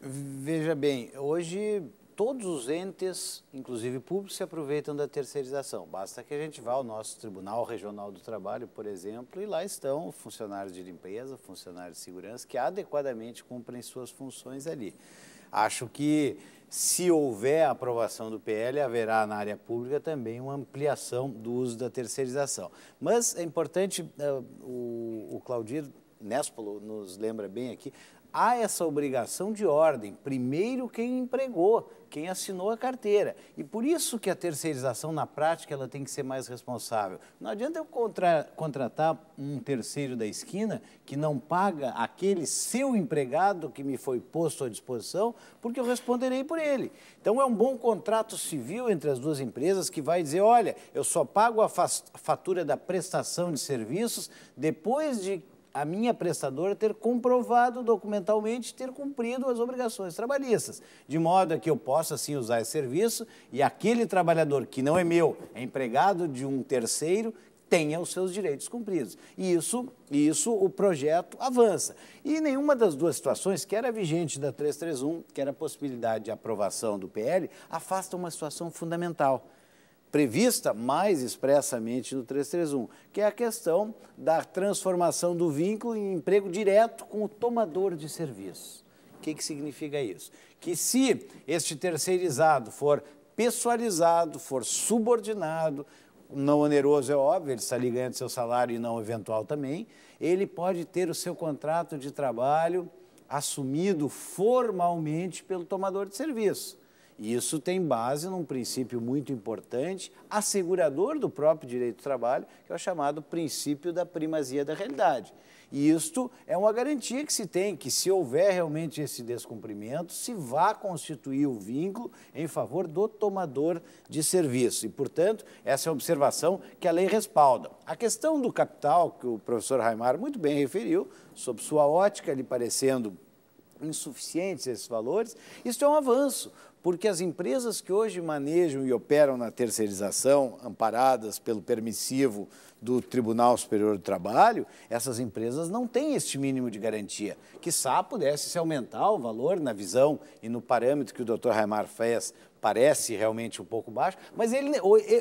Veja bem, hoje todos os entes, inclusive públicos, se aproveitam da terceirização. Basta que a gente vá ao nosso Tribunal Regional do Trabalho, por exemplo, e lá estão funcionários de limpeza, funcionários de segurança, que adequadamente cumprem suas funções ali. Acho que se houver aprovação do PL, haverá na área pública também uma ampliação do uso da terceirização. Mas é importante, eh, o, o Claudir Nespolo nos lembra bem aqui, há essa obrigação de ordem. Primeiro quem empregou, quem assinou a carteira. E por isso que a terceirização na prática ela tem que ser mais responsável. Não adianta eu contra contratar um terceiro da esquina que não paga aquele seu empregado que me foi posto à disposição, porque eu responderei por ele. Então é um bom contrato civil entre as duas empresas que vai dizer, olha, eu só pago a fatura da prestação de serviços depois de a minha prestadora ter comprovado documentalmente ter cumprido as obrigações trabalhistas, de modo que eu possa sim usar esse serviço e aquele trabalhador que não é meu, é empregado de um terceiro, tenha os seus direitos cumpridos. E isso, isso o projeto avança. E nenhuma das duas situações, que era vigente da 331, que era a possibilidade de aprovação do PL, afasta uma situação fundamental, prevista mais expressamente no 331, que é a questão da transformação do vínculo em emprego direto com o tomador de serviço. O que, que significa isso? Que se este terceirizado for pessoalizado, for subordinado, não oneroso é óbvio, ele está ali ganhando seu salário e não eventual também, ele pode ter o seu contrato de trabalho assumido formalmente pelo tomador de serviço isso tem base num princípio muito importante, assegurador do próprio direito do trabalho, que é o chamado princípio da primazia da realidade. E isto é uma garantia que se tem, que se houver realmente esse descumprimento, se vá constituir o vínculo em favor do tomador de serviço. E, portanto, essa é a observação que a lei respalda. A questão do capital, que o professor Raimar muito bem referiu, sob sua ótica, lhe parecendo insuficientes esses valores, isso é um avanço, porque as empresas que hoje manejam e operam na terceirização, amparadas pelo permissivo do Tribunal Superior do Trabalho, essas empresas não têm este mínimo de garantia. Que só pudesse se aumentar o valor na visão e no parâmetro que o Dr. Raimar fez parece realmente um pouco baixo, mas ele,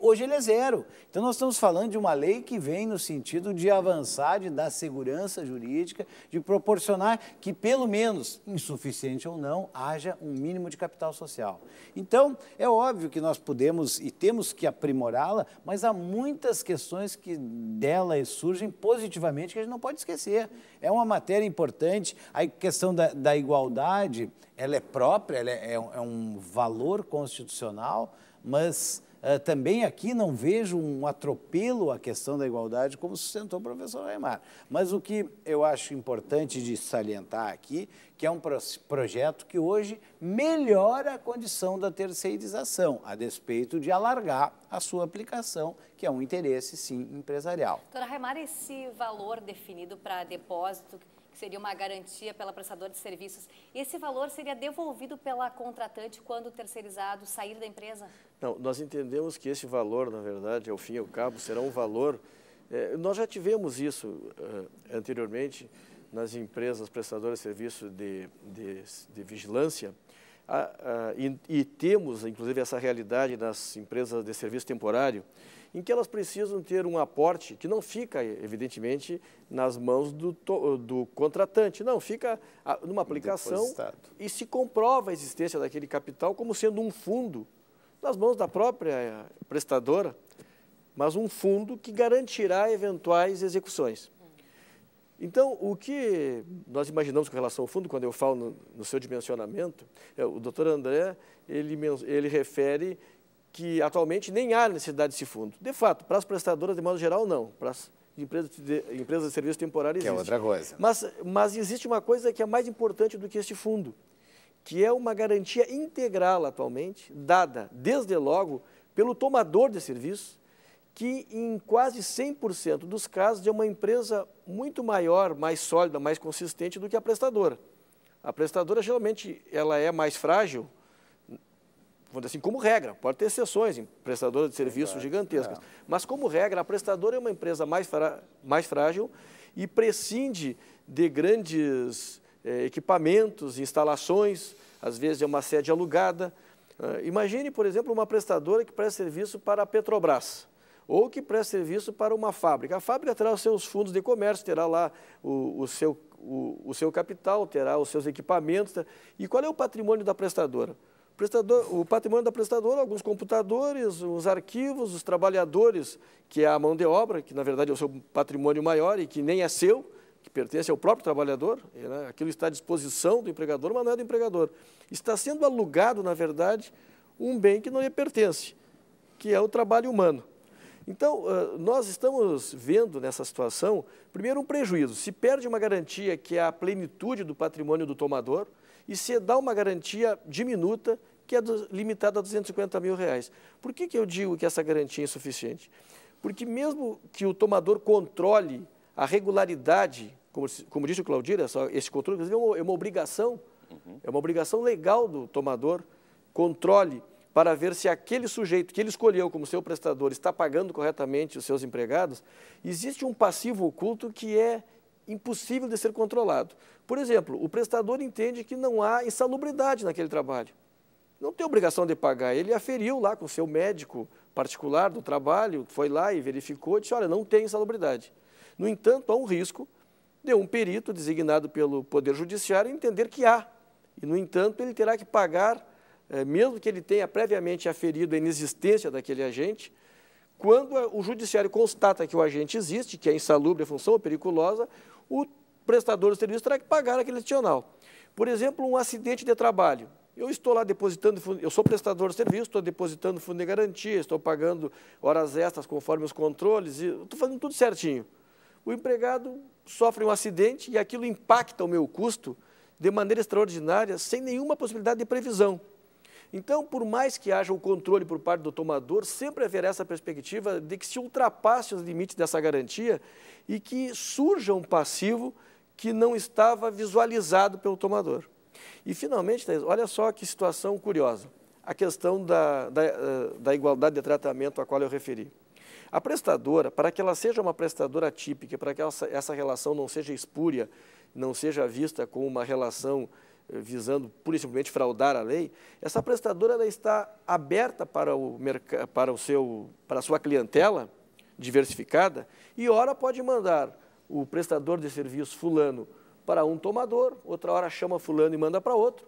hoje ele é zero. Então nós estamos falando de uma lei que vem no sentido de avançar, de dar segurança jurídica, de proporcionar que, pelo menos, insuficiente ou não, haja um mínimo de capital social. Então, é óbvio que nós podemos e temos que aprimorá-la, mas há muitas questões que dela surgem positivamente que a gente não pode esquecer é uma matéria importante. A questão da, da igualdade, ela é própria, ela é, é um é valor constitucional, mas ah, também aqui não vejo um atropelo à questão da igualdade, como sustentou o professor Raimar Mas o que eu acho importante de salientar aqui, que é um projeto que hoje melhora a condição da terceirização, a despeito de alargar a sua aplicação, que é um interesse, sim, empresarial. Doutora Raimar, esse valor definido para depósito que seria uma garantia pela prestadora de serviços. Esse valor seria devolvido pela contratante quando o terceirizado sair da empresa? Não, nós entendemos que esse valor, na verdade, ao fim e ao cabo, será um valor... É, nós já tivemos isso uh, anteriormente nas empresas prestadoras de serviços de, de, de vigilância ah, ah, e, e temos, inclusive, essa realidade nas empresas de serviço temporário, em que elas precisam ter um aporte que não fica, evidentemente, nas mãos do, do contratante, não, fica ah, numa aplicação Depositado. e se comprova a existência daquele capital como sendo um fundo nas mãos da própria eh, prestadora, mas um fundo que garantirá eventuais execuções. Então, o que nós imaginamos com relação ao fundo, quando eu falo no, no seu dimensionamento, é, o doutor André, ele, ele refere que atualmente nem há necessidade desse fundo. De fato, para as prestadoras, de modo geral, não. Para as empresas de, empresas de serviço temporário, existe. Que é outra coisa. Mas, mas existe uma coisa que é mais importante do que este fundo, que é uma garantia integral atualmente, dada, desde logo, pelo tomador de serviço, que em quase 100% dos casos é uma empresa muito maior, mais sólida, mais consistente do que a prestadora. A prestadora, geralmente, ela é mais frágil, assim, como regra, pode ter exceções em prestadora de serviços é, gigantescas, é. mas como regra, a prestadora é uma empresa mais, fra, mais frágil e prescinde de grandes eh, equipamentos, instalações, às vezes é uma sede alugada. Uh, imagine, por exemplo, uma prestadora que presta serviço para a Petrobras ou que presta serviço para uma fábrica. A fábrica terá os seus fundos de comércio, terá lá o, o seu, o, o seu capital, terá os seus equipamentos. E qual é o patrimônio da prestadora? Prestador, o patrimônio da prestadora, alguns computadores, os arquivos, os trabalhadores, que é a mão de obra, que na verdade é o seu patrimônio maior e que nem é seu, que pertence ao próprio trabalhador, né? aquilo está à disposição do empregador, mas não é do empregador. Está sendo alugado, na verdade, um bem que não lhe pertence, que é o trabalho humano. Então, nós estamos vendo nessa situação, primeiro, um prejuízo. Se perde uma garantia que é a plenitude do patrimônio do tomador e se dá uma garantia diminuta que é limitada a 250 mil reais. Por que, que eu digo que essa garantia é insuficiente? Porque mesmo que o tomador controle a regularidade, como, como disse o Claudir, é esse controle, é uma, é uma obrigação, uhum. é uma obrigação legal do tomador, controle para ver se aquele sujeito que ele escolheu como seu prestador está pagando corretamente os seus empregados, existe um passivo oculto que é impossível de ser controlado. Por exemplo, o prestador entende que não há insalubridade naquele trabalho. Não tem obrigação de pagar. Ele aferiu lá com o seu médico particular do trabalho, foi lá e verificou e disse: olha, não tem insalubridade. No entanto, há um risco de um perito designado pelo Poder Judiciário entender que há. E, no entanto, ele terá que pagar é, mesmo que ele tenha previamente aferido a inexistência daquele agente, quando o judiciário constata que o agente existe, que é insalubre a função ou periculosa, o prestador do serviço terá que pagar aquele adicional. Por exemplo, um acidente de trabalho. Eu estou lá depositando, eu sou prestador de serviço, estou depositando fundo de garantia, estou pagando horas extras conforme os controles, estou fazendo tudo certinho. O empregado sofre um acidente e aquilo impacta o meu custo de maneira extraordinária, sem nenhuma possibilidade de previsão. Então, por mais que haja o controle por parte do tomador, sempre haverá essa perspectiva de que se ultrapasse os limites dessa garantia e que surja um passivo que não estava visualizado pelo tomador. E, finalmente, Thaís, olha só que situação curiosa. A questão da, da, eh, da igualdade de tratamento a qual eu referi. A prestadora, para que ela seja uma prestadora típica, para que essa, essa relação não seja espúria, não seja vista como uma relação eh, visando pura e simplesmente fraudar a lei, essa prestadora ela está aberta para, o para, o seu, para a sua clientela diversificada e, ora, pode mandar o prestador de serviço fulano para um tomador, outra hora chama fulano e manda para outro.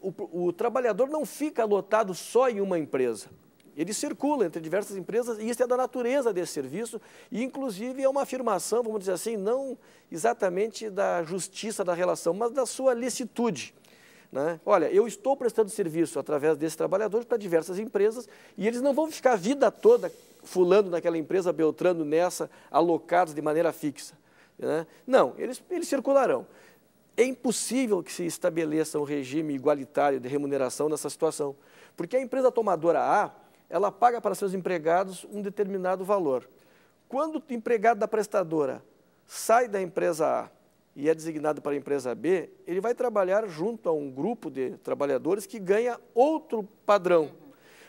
O, o trabalhador não fica lotado só em uma empresa. Ele circula entre diversas empresas e isso é da natureza desse serviço e, inclusive, é uma afirmação, vamos dizer assim, não exatamente da justiça da relação, mas da sua licitude. Né? Olha, eu estou prestando serviço através desses trabalhadores para diversas empresas e eles não vão ficar a vida toda fulano naquela empresa, beltrando nessa, alocados de maneira fixa. Né? Não, eles, eles circularão. É impossível que se estabeleça um regime igualitário de remuneração nessa situação, porque a empresa tomadora A ela paga para seus empregados um determinado valor. Quando o empregado da prestadora sai da empresa A e é designado para a empresa B, ele vai trabalhar junto a um grupo de trabalhadores que ganha outro padrão.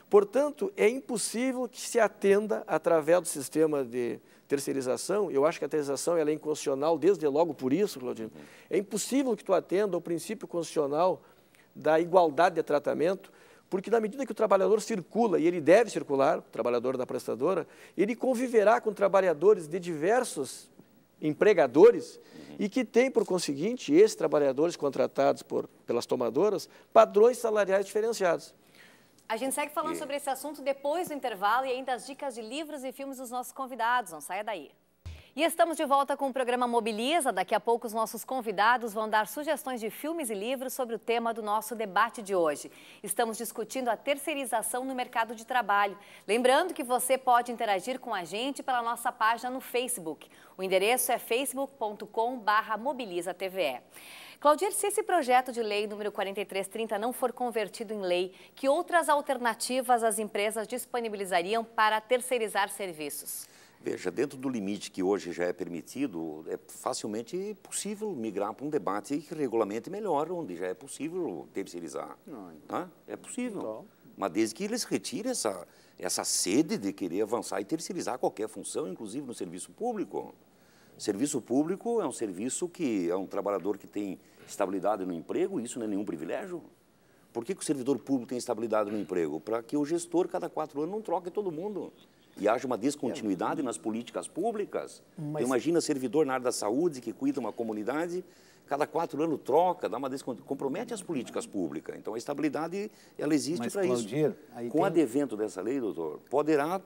Portanto, é impossível que se atenda através do sistema de terceirização, eu acho que a terceirização ela é inconstitucional desde logo por isso, Claudinho. É impossível que tu atenda ao princípio constitucional da igualdade de tratamento, porque na medida que o trabalhador circula, e ele deve circular, o trabalhador da prestadora, ele conviverá com trabalhadores de diversos empregadores uhum. e que tem, por conseguinte, esses trabalhadores contratados por, pelas tomadoras, padrões salariais diferenciados. A gente segue falando e... sobre esse assunto depois do intervalo e ainda as dicas de livros e filmes dos nossos convidados. Não saia daí. E estamos de volta com o programa Mobiliza. Daqui a pouco, os nossos convidados vão dar sugestões de filmes e livros sobre o tema do nosso debate de hoje. Estamos discutindo a terceirização no mercado de trabalho. Lembrando que você pode interagir com a gente pela nossa página no Facebook. O endereço é facebook.com/mobilizatve. Claudir, se esse projeto de lei número 4330 não for convertido em lei, que outras alternativas as empresas disponibilizariam para terceirizar serviços? Veja, dentro do limite que hoje já é permitido, é facilmente possível migrar para um debate que regulamente melhor, onde já é possível terceirizar. Não, é, é possível. Então. Mas desde que eles retirem essa, essa sede de querer avançar e terceirizar qualquer função, inclusive no serviço público. Serviço público é um serviço que é um trabalhador que tem estabilidade no emprego, e isso não é nenhum privilégio. Por que, que o servidor público tem estabilidade no emprego? Para que o gestor, cada quatro anos, não troque todo mundo e haja uma descontinuidade nas políticas públicas. Mas... Imagina servidor na área da saúde que cuida de uma comunidade, cada quatro anos troca, dá uma descontinuidade, compromete as políticas públicas. Então a estabilidade ela existe para isso. Com tem... o advento dessa lei, doutor, poderá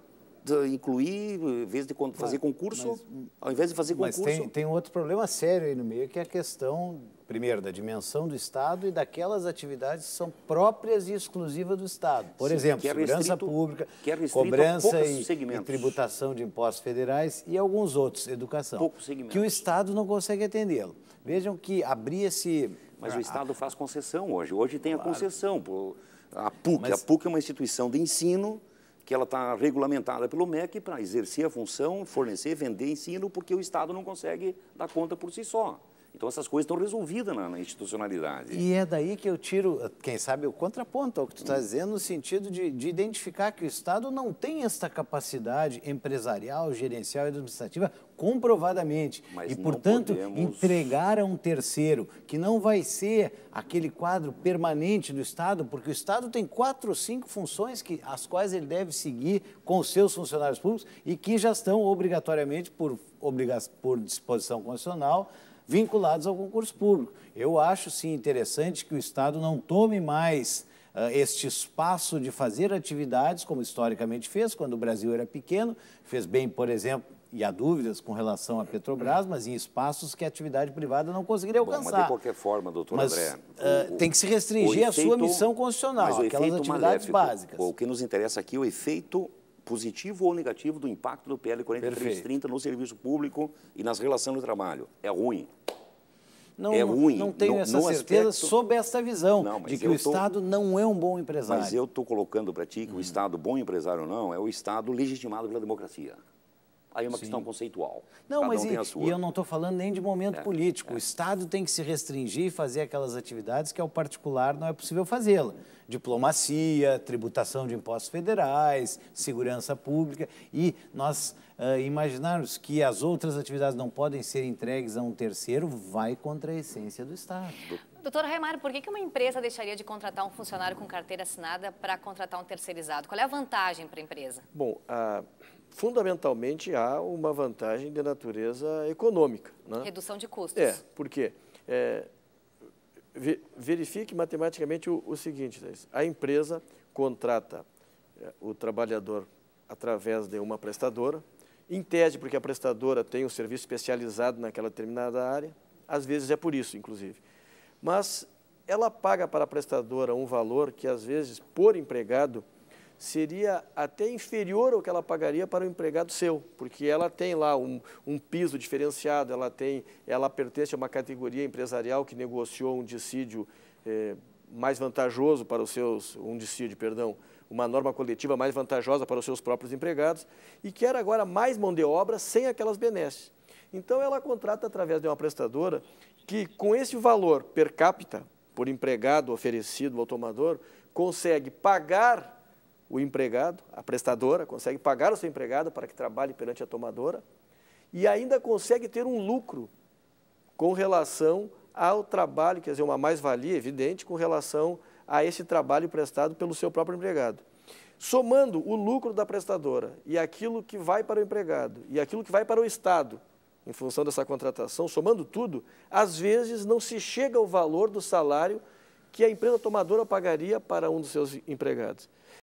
eh, incluir, em vez de fazer concurso, mas, ao invés de fazer concurso. Mas tem, tem outro problema sério aí no meio, que é a questão primeiro, da dimensão do Estado e daquelas atividades que são próprias e exclusivas do Estado. Por Sim, exemplo, é, é restrito, segurança pública, é cobrança e, e, tributação de impostos federais e alguns outros, educação, que o Estado não consegue atendê-lo. Vejam que abrir esse... Mas o Estado faz concessão hoje. Hoje tem claro. a concessão. A PUC, Mas, a PUC é uma instituição de ensino que ela está regulamentada pelo MEC para exercer a função, fornecer, vender ensino, porque o Estado não consegue dar conta por si só. Então essas coisas estão resolvidas na, na, institucionalidade. E é daí que eu tiro, quem sabe, o contraponto ao que tu está dizendo, no sentido de, de, identificar que o Estado não tem esta capacidade empresarial, gerencial e administrativa comprovadamente. Mas e, portanto, podemos... entregar a um terceiro, que não vai ser aquele quadro permanente do Estado, porque o Estado tem quatro ou cinco funções que, as quais ele deve seguir com os seus funcionários públicos e que já estão obrigatoriamente, por, obriga por disposição constitucional, vinculados ao concurso público. Eu acho, sim, interessante que o Estado não tome mais uh, este espaço de fazer atividades, como historicamente fez, quando o Brasil era pequeno, fez bem, por exemplo, e há dúvidas com relação à Petrobras, mas em espaços que a atividade privada não conseguiria alcançar. Bom, mas de qualquer forma, doutor mas, André... Uh, tem que se restringir à sua missão constitucional, aquelas atividades maléfico, básicas. O que nos interessa aqui é o efeito positivo ou negativo do impacto do PL 4330 no serviço público e nas relações do trabalho. É ruim. Não, é ruim. Não tenho no, essa no certeza aspecto... sob essa visão não, de que o tô... Estado não é um bom empresário. Mas eu estou colocando para ti que hum. o Estado, bom empresário ou não, é o Estado legitimado pela democracia. Aí é uma Sim. questão conceitual. Não, Cada mas um e, e, eu não estou falando nem de momento é, político. É. O Estado tem que se restringir e fazer aquelas atividades que ao particular não é possível fazê-la diplomacia, tributação de impostos federais, segurança pública, e nós uh, imaginarmos que as outras atividades não podem ser entregues a um terceiro vai contra a essência do Estado. Doutor Raimar, por que uma empresa deixaria de contratar um funcionário com carteira assinada para contratar um terceirizado? Qual é a vantagem para a empresa? Bom, ah, fundamentalmente há uma vantagem de natureza econômica. Né? Redução de custos. É, porque é, verifique matematicamente o, o seguinte, a empresa contrata eh, o trabalhador através de uma prestadora, entende porque a prestadora tem um serviço especializado naquela determinada área, às vezes é por isso, inclusive. Mas ela paga para a prestadora um valor que, às vezes, por empregado, seria até inferior ao que ela pagaria para o empregado seu, porque ela tem lá um, um, piso diferenciado, ela tem, ela pertence a uma categoria empresarial que negociou um dissídio eh, mais vantajoso para os seus, um dissídio, perdão, uma norma coletiva mais vantajosa para os seus próprios empregados e quer agora mais mão de obra sem aquelas benesses. Então ela contrata através de uma prestadora que com esse valor per capita por empregado oferecido ao tomador consegue pagar o empregado, a prestadora, consegue pagar o seu empregado para que trabalhe perante a tomadora e ainda consegue ter um lucro com relação ao trabalho, quer dizer, uma mais-valia evidente com relação a esse trabalho prestado pelo seu próprio empregado. Somando o lucro da prestadora e aquilo que vai para o empregado e aquilo que vai para o Estado, em função dessa contratação, somando tudo, às vezes não se chega ao valor do salário que a empresa tomadora pagaria para um dos seus empregados.